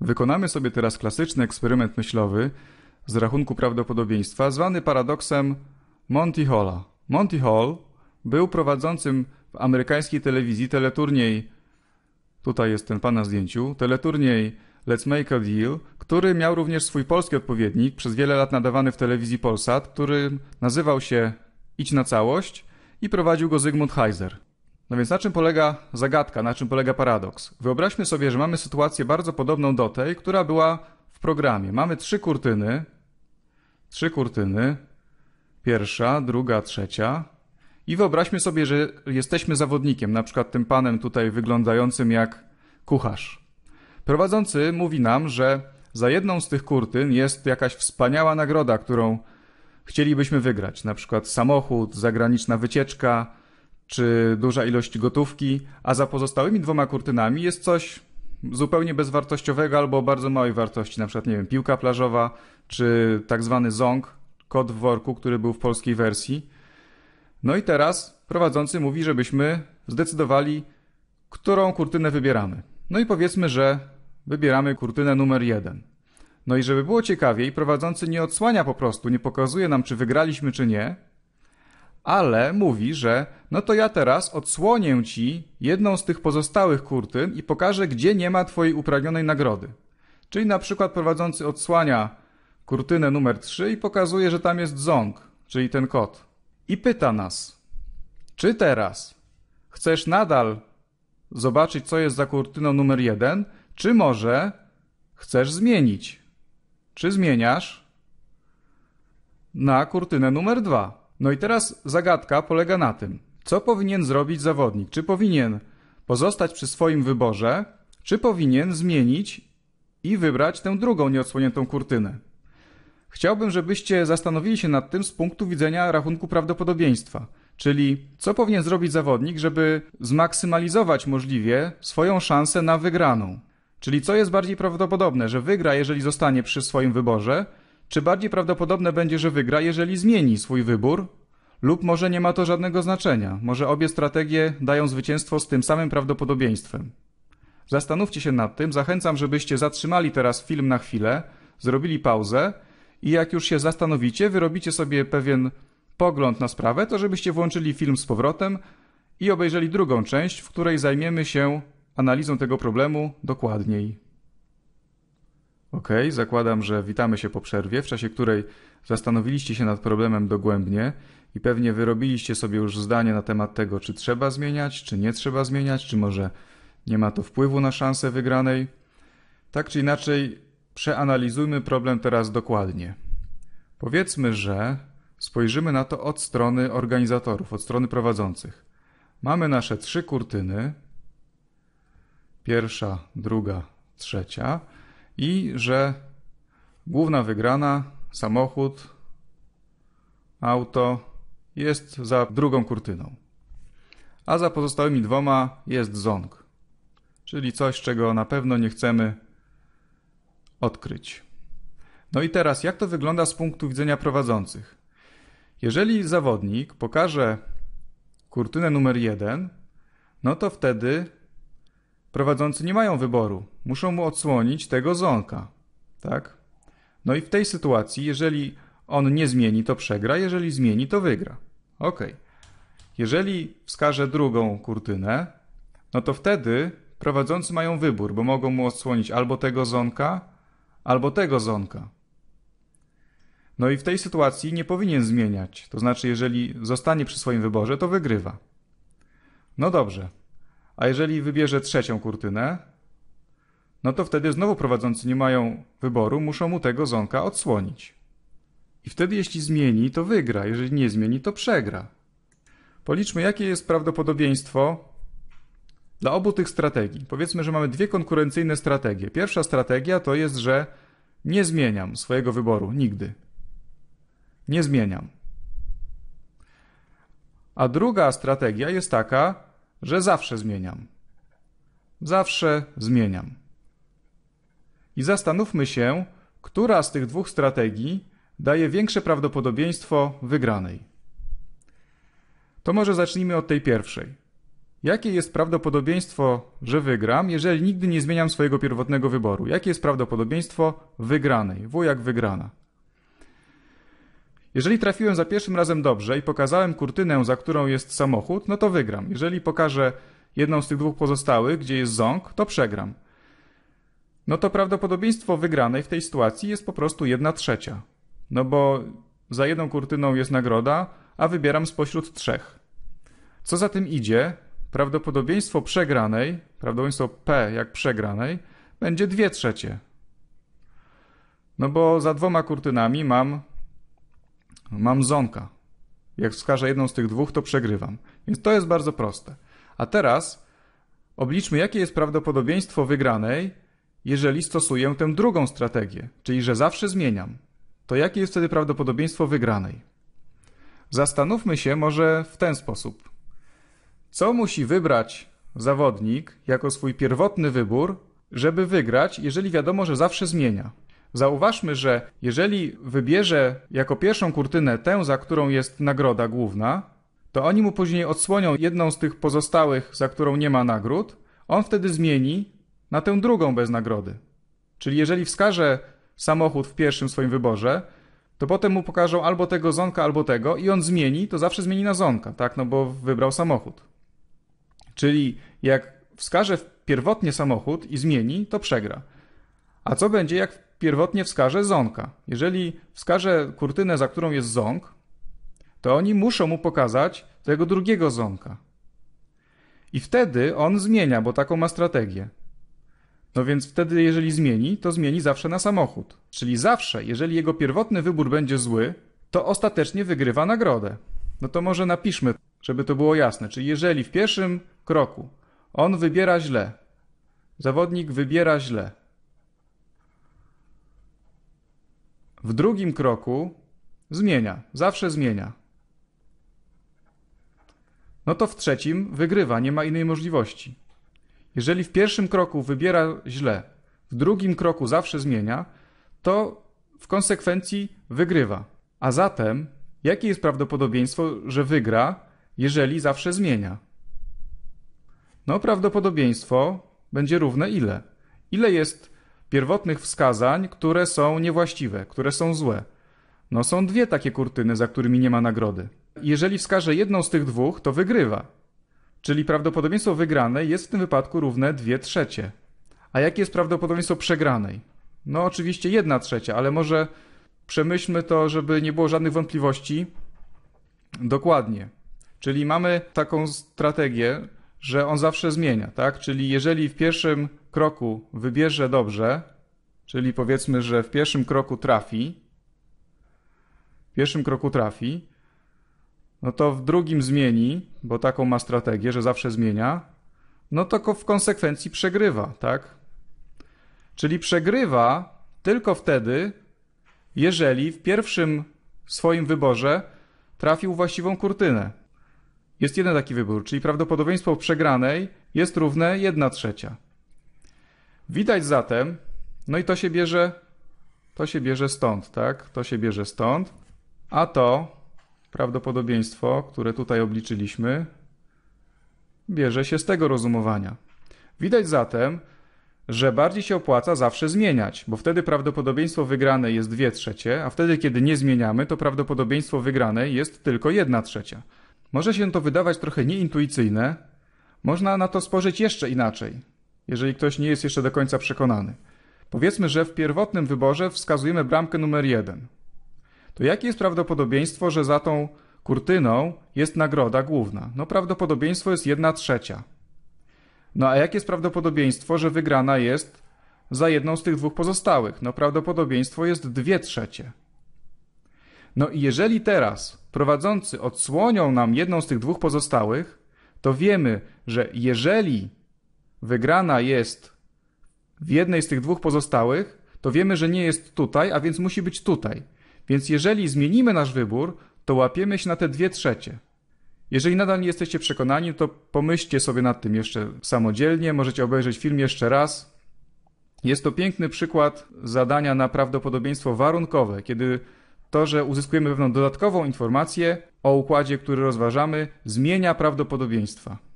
Wykonamy sobie teraz klasyczny eksperyment myślowy z rachunku prawdopodobieństwa, zwany paradoksem Monty Halla. Monty Hall był prowadzącym w amerykańskiej telewizji teleturniej, tutaj jest ten pan na zdjęciu, teleturniej Let's Make a Deal, który miał również swój polski odpowiednik, przez wiele lat nadawany w telewizji Polsat, który nazywał się Idź na całość i prowadził go Zygmunt Heiser. No więc na czym polega zagadka, na czym polega paradoks? Wyobraźmy sobie, że mamy sytuację bardzo podobną do tej, która była w programie. Mamy trzy kurtyny, trzy kurtyny, pierwsza, druga, trzecia. I wyobraźmy sobie, że jesteśmy zawodnikiem, na przykład tym panem tutaj wyglądającym jak kucharz. Prowadzący mówi nam, że za jedną z tych kurtyn jest jakaś wspaniała nagroda, którą chcielibyśmy wygrać, na przykład samochód, zagraniczna wycieczka, czy duża ilość gotówki, a za pozostałymi dwoma kurtynami jest coś zupełnie bezwartościowego albo bardzo małej wartości, na przykład, nie wiem, piłka plażowa, czy tak zwany zong, kod w worku, który był w polskiej wersji. No i teraz prowadzący mówi, żebyśmy zdecydowali, którą kurtynę wybieramy. No i powiedzmy, że wybieramy kurtynę numer jeden. No i żeby było ciekawiej, prowadzący nie odsłania po prostu, nie pokazuje nam, czy wygraliśmy, czy nie, ale mówi, że no to ja teraz odsłonię ci jedną z tych pozostałych kurtyn i pokażę, gdzie nie ma twojej upragnionej nagrody. Czyli na przykład prowadzący odsłania kurtynę numer 3 i pokazuje, że tam jest ząg, czyli ten kot. I pyta nas, czy teraz chcesz nadal zobaczyć, co jest za kurtyną numer 1, czy może chcesz zmienić? Czy zmieniasz na kurtynę numer 2? No i teraz zagadka polega na tym, co powinien zrobić zawodnik? Czy powinien pozostać przy swoim wyborze, czy powinien zmienić i wybrać tę drugą nieodsłoniętą kurtynę? Chciałbym, żebyście zastanowili się nad tym z punktu widzenia rachunku prawdopodobieństwa, czyli co powinien zrobić zawodnik, żeby zmaksymalizować możliwie swoją szansę na wygraną. Czyli co jest bardziej prawdopodobne, że wygra, jeżeli zostanie przy swoim wyborze, czy bardziej prawdopodobne będzie, że wygra, jeżeli zmieni swój wybór lub może nie ma to żadnego znaczenia, może obie strategie dają zwycięstwo z tym samym prawdopodobieństwem. Zastanówcie się nad tym, zachęcam, żebyście zatrzymali teraz film na chwilę, zrobili pauzę i jak już się zastanowicie, wyrobicie sobie pewien pogląd na sprawę, to żebyście włączyli film z powrotem i obejrzeli drugą część, w której zajmiemy się analizą tego problemu dokładniej. Ok, zakładam, że witamy się po przerwie, w czasie której zastanowiliście się nad problemem dogłębnie i pewnie wyrobiliście sobie już zdanie na temat tego, czy trzeba zmieniać, czy nie trzeba zmieniać, czy może nie ma to wpływu na szansę wygranej. Tak czy inaczej, przeanalizujmy problem teraz dokładnie. Powiedzmy, że spojrzymy na to od strony organizatorów, od strony prowadzących. Mamy nasze trzy kurtyny. Pierwsza, druga, trzecia i że główna wygrana, samochód, auto jest za drugą kurtyną, a za pozostałymi dwoma jest ząg, czyli coś, czego na pewno nie chcemy odkryć. No i teraz, jak to wygląda z punktu widzenia prowadzących? Jeżeli zawodnik pokaże kurtynę numer jeden, no to wtedy prowadzący nie mają wyboru. Muszą mu odsłonić tego zonka. Tak? No i w tej sytuacji, jeżeli on nie zmieni, to przegra, jeżeli zmieni, to wygra. Ok. Jeżeli wskaże drugą kurtynę, no to wtedy prowadzący mają wybór, bo mogą mu odsłonić albo tego zonka, albo tego zonka. No i w tej sytuacji nie powinien zmieniać. To znaczy, jeżeli zostanie przy swoim wyborze, to wygrywa. No dobrze, a jeżeli wybierze trzecią kurtynę, no to wtedy znowu prowadzący nie mają wyboru, muszą mu tego zonka odsłonić. I wtedy jeśli zmieni, to wygra, jeżeli nie zmieni, to przegra. Policzmy, jakie jest prawdopodobieństwo dla obu tych strategii. Powiedzmy, że mamy dwie konkurencyjne strategie. Pierwsza strategia to jest, że nie zmieniam swojego wyboru nigdy. Nie zmieniam. A druga strategia jest taka, że zawsze zmieniam. Zawsze zmieniam. I zastanówmy się, która z tych dwóch strategii daje większe prawdopodobieństwo wygranej. To może zacznijmy od tej pierwszej. Jakie jest prawdopodobieństwo, że wygram, jeżeli nigdy nie zmieniam swojego pierwotnego wyboru? Jakie jest prawdopodobieństwo wygranej? W jak wygrana. Jeżeli trafiłem za pierwszym razem dobrze i pokazałem kurtynę, za którą jest samochód, no to wygram. Jeżeli pokażę jedną z tych dwóch pozostałych, gdzie jest ząg, to przegram. No to prawdopodobieństwo wygranej w tej sytuacji jest po prostu 1 trzecia. No bo za jedną kurtyną jest nagroda, a wybieram spośród trzech. Co za tym idzie, prawdopodobieństwo przegranej, prawdopodobieństwo P jak przegranej, będzie 2 trzecie. No bo za dwoma kurtynami mam Mam zonka. Jak wskażę jedną z tych dwóch, to przegrywam. Więc to jest bardzo proste. A teraz obliczmy, jakie jest prawdopodobieństwo wygranej, jeżeli stosuję tę drugą strategię, czyli że zawsze zmieniam. To jakie jest wtedy prawdopodobieństwo wygranej? Zastanówmy się może w ten sposób. Co musi wybrać zawodnik jako swój pierwotny wybór, żeby wygrać, jeżeli wiadomo, że zawsze zmienia? Zauważmy, że jeżeli wybierze jako pierwszą kurtynę tę, za którą jest nagroda główna, to oni mu później odsłonią jedną z tych pozostałych, za którą nie ma nagród, on wtedy zmieni na tę drugą bez nagrody. Czyli jeżeli wskaże samochód w pierwszym swoim wyborze, to potem mu pokażą albo tego zonka, albo tego i on zmieni, to zawsze zmieni na zonka, tak? No bo wybrał samochód. Czyli jak wskaże pierwotnie samochód i zmieni, to przegra. A co będzie, jak pierwotnie wskaże zonka? Jeżeli wskaże kurtynę, za którą jest zonk, to oni muszą mu pokazać tego drugiego zonka. I wtedy on zmienia, bo taką ma strategię. No więc wtedy, jeżeli zmieni, to zmieni zawsze na samochód. Czyli zawsze, jeżeli jego pierwotny wybór będzie zły, to ostatecznie wygrywa nagrodę. No to może napiszmy, żeby to było jasne. Czyli jeżeli w pierwszym kroku on wybiera źle, zawodnik wybiera źle, w drugim kroku zmienia, zawsze zmienia. No to w trzecim wygrywa, nie ma innej możliwości. Jeżeli w pierwszym kroku wybiera źle, w drugim kroku zawsze zmienia, to w konsekwencji wygrywa. A zatem, jakie jest prawdopodobieństwo, że wygra, jeżeli zawsze zmienia? No, prawdopodobieństwo będzie równe ile? Ile jest pierwotnych wskazań, które są niewłaściwe, które są złe. No są dwie takie kurtyny, za którymi nie ma nagrody. Jeżeli wskaże jedną z tych dwóch, to wygrywa. Czyli prawdopodobieństwo wygranej jest w tym wypadku równe 2 trzecie. A jakie jest prawdopodobieństwo przegranej? No oczywiście 1 trzecia, ale może przemyślmy to, żeby nie było żadnych wątpliwości. Dokładnie. Czyli mamy taką strategię, że on zawsze zmienia, tak? Czyli jeżeli w pierwszym kroku wybierze dobrze, czyli powiedzmy, że w pierwszym kroku trafi, w pierwszym kroku trafi, no to w drugim zmieni, bo taką ma strategię, że zawsze zmienia, no to w konsekwencji przegrywa, tak? Czyli przegrywa tylko wtedy, jeżeli w pierwszym swoim wyborze trafił właściwą kurtynę. Jest jeden taki wybór, czyli prawdopodobieństwo przegranej jest równe 1 trzecia. Widać zatem, no i to się bierze, to się bierze stąd, tak? To się bierze stąd, a to prawdopodobieństwo, które tutaj obliczyliśmy, bierze się z tego rozumowania. Widać zatem, że bardziej się opłaca zawsze zmieniać, bo wtedy prawdopodobieństwo wygrane jest 2 trzecie, a wtedy, kiedy nie zmieniamy, to prawdopodobieństwo wygrane jest tylko 1 trzecia. Może się to wydawać trochę nieintuicyjne, można na to spojrzeć jeszcze inaczej jeżeli ktoś nie jest jeszcze do końca przekonany. Powiedzmy, że w pierwotnym wyborze wskazujemy bramkę numer 1. To jakie jest prawdopodobieństwo, że za tą kurtyną jest nagroda główna? No prawdopodobieństwo jest 1 trzecia. No a jakie jest prawdopodobieństwo, że wygrana jest za jedną z tych dwóch pozostałych? No prawdopodobieństwo jest 2 trzecie. No i jeżeli teraz prowadzący odsłonią nam jedną z tych dwóch pozostałych, to wiemy, że jeżeli wygrana jest w jednej z tych dwóch pozostałych, to wiemy, że nie jest tutaj, a więc musi być tutaj. Więc jeżeli zmienimy nasz wybór, to łapiemy się na te dwie trzecie. Jeżeli nadal nie jesteście przekonani, to pomyślcie sobie nad tym jeszcze samodzielnie, możecie obejrzeć film jeszcze raz. Jest to piękny przykład zadania na prawdopodobieństwo warunkowe, kiedy to, że uzyskujemy pewną dodatkową informację o układzie, który rozważamy, zmienia prawdopodobieństwa.